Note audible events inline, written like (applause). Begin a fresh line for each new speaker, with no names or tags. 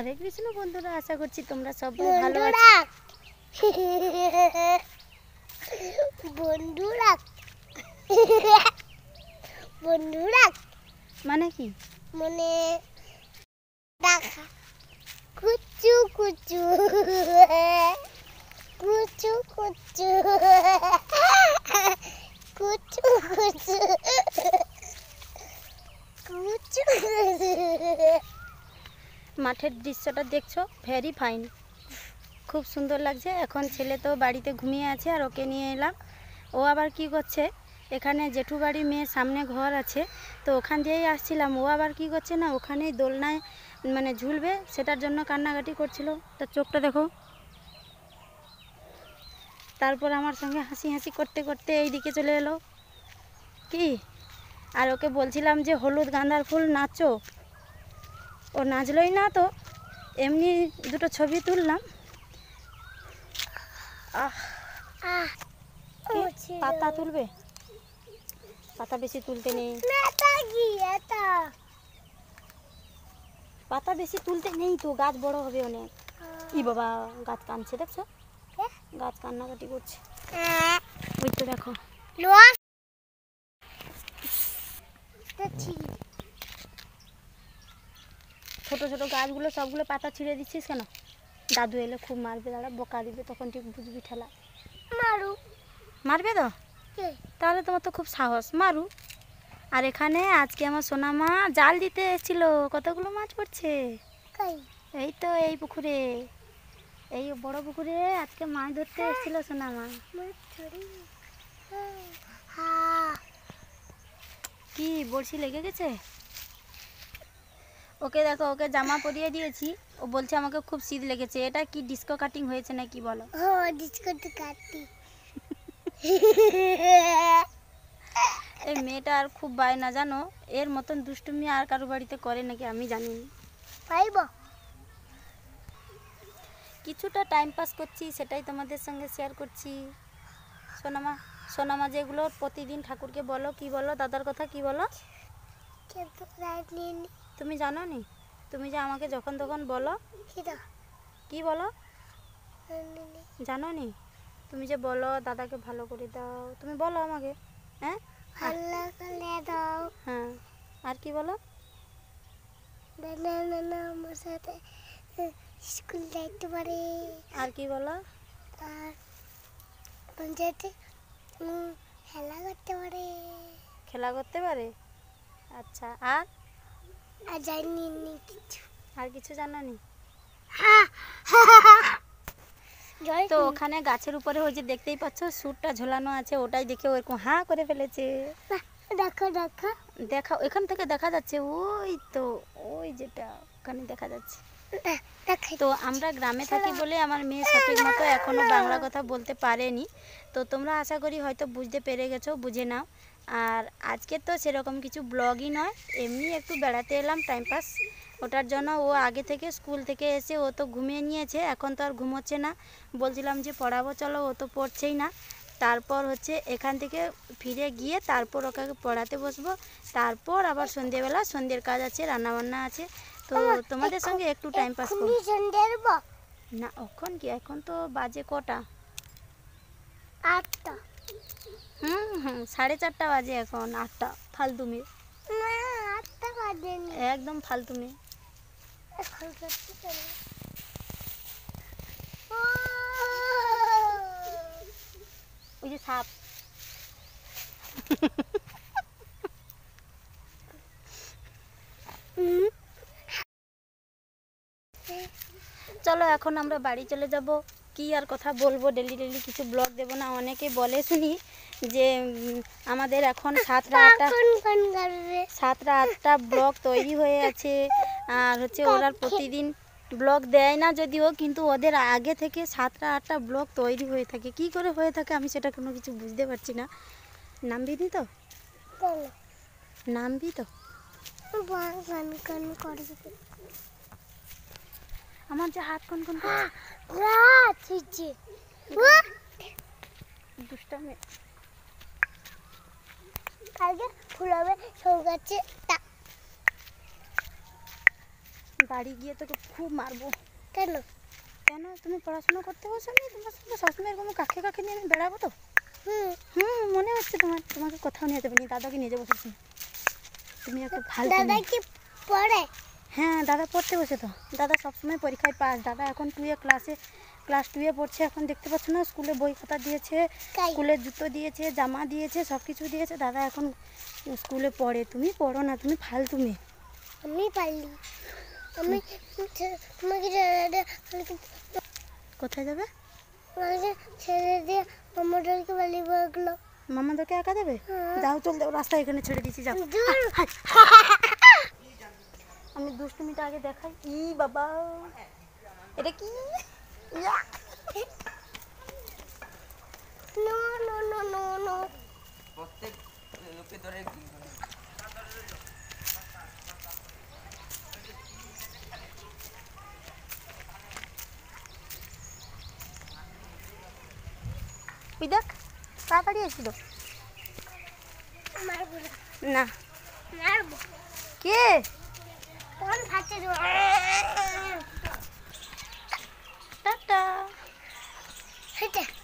হরে কৃষ্ণ বন্ধুরা আশা করছি তোমরা সবাই ভালো বন্ধুরা (laughs) (laughs) বন্ধুরা মানে কি মানে দেখা কুচু কুচু কুচু কুচু (laughs) কুচু কুচু মাঠের দৃশ্যটা দেখছো ভেরি ফাইন খুব সুন্দর লাগছে এখন ছেলে তো বাড়িতে ঘুমিয়ে আছে আর ওকে নিয়ে এলাম ও আবার কি করছে এখানে জেঠু বাড়ি মেয়ের সামনে ঘর আছে তো ওখান দিয়েই আসছিলাম ও আবার কি করছে না ওখানেই দোলনায় মানে ঝুলবে সেটার জন্য কান্নাকাটি করছিল তার চোখটা দেখো তারপর আমার সঙ্গে হাসি হাসি করতে করতে এই দিকে চলে এলো কি আর ওকে বলছিলাম যে হলুদ গাঁদার ফুল নাচো ও নাচলই না তো এমনি দুটো ছবি তুললাম পাতা তুলবে পাতা বেশি তুলতে নেই পাতা বেশি তুলতে নেই তো গাছ বড় হবে অনেক ই বাবা গাছ কানছে দেখছো হ্যাঁ। গাছ কান্নাকাটি করছে হ্যাঁ। ওই তো দেখো ছোট ছোট গাছগুলো সবগুলো পাতা ছিঁড়ে দিচ্ছিস কেন দাদু এলে খুব মারবে দাঁড়া বোকা দিবে তখন ঠিক বুঝবি ঠেলা মারু মারবে তো তাহলে তোমার তো খুব সাহস মারু আর এখানে আজকে আমার সোনা মা জাল দিতে এসেছিল কতগুলো মাছ পড়ছে এই তো এই পুকুরে এই বড় পুকুরে আজকে মাছ ধরতে হ্যাঁ। এসেছিল সোনা মা হ্যাঁ। হ্যাঁ। কি বড়শি লেগে গেছে ওকে দেখো ওকে জামা পরিয়ে দিয়েছি ও বলছে আমাকে খুব শীত লেগেছে এটা কি ডিস্কো কাটিং হয়েছে নাকি বলো ডিস্কো এই মেয়েটা আর খুব না জানো এর মতন দুষ্টুমি আর কারো বাড়িতে করে নাকি আমি জানি না পাইব কিছুটা টাইম পাস করছি সেটাই তোমাদের সঙ্গে শেয়ার করছি সোনামা সোনামা যেগুলো প্রতিদিন ঠাকুরকে বলো কি বলো দাদার কথা কি বলো তুমি জানো নি তুমি যে আমাকে যখন তখন বলো কি বলো জানো নি তুমি যে বলো দাদাকে ভালো করে দাও তুমি বলো আমাকে হ্যাঁ ভালো করে দাও হ্যাঁ আর কি বলো আমার সাথে হ্যাঁ, স্কুল যাইতে পারে আর কি বলো আর পঞ্চায়েতে খেলা করতে পারে খেলা করতে পারে আচ্ছা আর আর জানি নি কিছু আর কিছু জানো নি তো ওখানে গাছের উপরে ওই যে দেখতেই পাচ্ছ সুরটা ঝোলানো আছে ওটাই দেখে ওরকম হা করে ফেলেছে দেখো দেখো দেখা এখান থেকে দেখা যাচ্ছে ওই তো ওই যেটা ওখানে দেখা যাচ্ছে তো আমরা গ্রামে থাকি বলে আমার মেয়ে সঠিক মতো এখনও বাংলা কথা বলতে পারেনি তো তোমরা আশা করি হয়তো বুঝতে পেরে গেছো বুঝে নাও আর আজকে তো সেরকম কিছু ব্লগই নয় এমনি একটু বেড়াতে এলাম টাইম পাস ওটার জন্য ও আগে থেকে স্কুল থেকে এসে ও তো ঘুমিয়ে নিয়েছে এখন তো আর ঘুমোচ্ছে না বলছিলাম যে পড়াবো চলো ও তো পড়ছেই না তারপর হচ্ছে এখান থেকে ফিরে গিয়ে তারপর ওকে পড়াতে বসবো তারপর আবার সন্ধেবেলা সন্ধ্যের কাজ আছে রান্নাবান্না আছে তো তোমাদের সঙ্গে একটু টাইম পাস করব না এখন কি এখন তো বাজে কটা আটটা হুম হুম সাড়ে চারটা বাজে এখন আটটা ফালতুমি মেয়ে একদম ফালতু মেয়ে ওই যে সাপ (laughs) চলো এখন আমরা বাড়ি চলে যাব কি আর কথা বলবো ডেলি ডেলি কিছু ব্লগ দেব না অনেকে বলে শুনি যে আমাদের এখন সাতটা আচ্ছা, আটটা সাতটা আটটা ব্লগ তৈরি হয়ে আছে আর হচ্ছে ওরা প্রতিদিন ব্লগ দেয় না যদিও কিন্তু ওদের আগে থেকে সাতটা আটটা ব্লগ তৈরি হয়ে থাকে কি করে হয়ে থাকে আমি সেটা কোনো কিছু বুঝতে পারছি না নামবি নি তো নামবি তো আমার যে হাত কোন কোন হ্যাঁ, কালকে ফুল হবে গাছে বাড়ি গিয়ে তোকে খুব মারবো কেন কেন তুমি পড়াশোনা করতে বসো নি তোমার সঙ্গে সবসময় এরকম কাকে কাকে নিয়ে আমি বেড়াবো তো হুম হুম মনে হচ্ছে তোমার তোমাকে কোথাও নিয়ে যাবে দাদাকে নিয়ে যাবো তুমি একটা ভালো দাদা কি পড়ে হ্যাঁ দাদা পড়তে বসে তো দাদা সবসময় পরীক্ষায় পাস দাদা এখন টুয়ে ক্লাসে ক্লাস টুয়ে পড়ছে এখন দেখতে পাচ্ছ না স্কুলে বই খাতা দিয়েছে স্কুলের জুতো দিয়েছে জামা দিয়েছে সব কিছু দিয়েছে দাদা এখন স্কুলে পড়ে তুমি পড়ো না তুমি ফাল তুমি আমি পারলি আমি কোথায় যাবে ছেড়ে দিয়ে মামাদেরকে বালি বলো মামাদেরকে একা দেবে দাও হ্যাঁ। চল রাস্তা এখানে ছেড়ে দিয়েছি যাও আমি দুষ্টুমিটা আগে দেখাই ই বাবা এটা কি no no no no no প্রত্যেক লোকে ধরে দেখ তাড়াতাড়ি এসেছিল না কে 원 받쳐줘. 따따. 살짝.